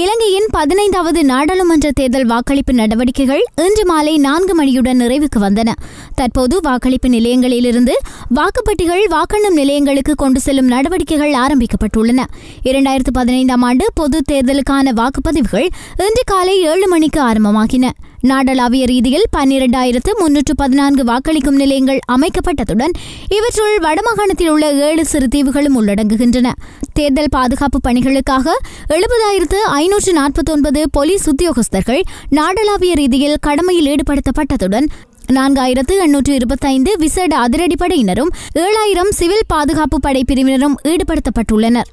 இலங்கையின் பதினைந்தாவது நாடாளுமன்ற தேர்தல் வாக்களிப்பு நடவடிக்கைகள் இன்று மாலை நான்கு மணியுடன் நிறைவுக்கு வந்தன தற்போது வாக்களிப்பு நிலையங்களிலிருந்து வாக்குப்பட்டிகள் வாக்கெண்ணும் நிலையங்களுக்கு கொண்டு செல்லும் நடவடிக்கைகள் ஆரம்பிக்கப்பட்டுள்ளன இரண்டாயிரத்து பதினைந்தாம் ஆண்டு பொது தேர்தலுக்கான வாக்குப்பதிவுகள் இன்று காலை ஏழு மணிக்கு ஆரம்பமாகின நாடளாவிய ரீதியில் பன்னிரண்டாயிரத்து முன்னூற்று பதினான்கு வாக்களிக்கும் நிலையங்கள் அமைக்கப்பட்டதுடன் இவற்றுள் வடமாகாணத்தில் உள்ள ஏழு சிறு தீவுகளும் உள்ளடங்குகின்றன தேர்தல் பாதுகாப்பு பணிகளுக்காக எழுபதாயிரத்து ஐநூற்று நாற்பத்தொன்பது போலீஸ் உத்தியோகஸ்தர்கள் நாடளாவிய ரீதியில் கடமையில் ஈடுபடுத்தப்பட்டதுடன் நான்காயிரத்து எண்ணூற்று இருபத்தைந்து விசேட அதிரடிப்படையினரும் ஏழாயிரம் சிவில் பாதுகாப்பு படை பிரிவினரும் ஈடுபடுத்தப்பட்டுள்ளனர்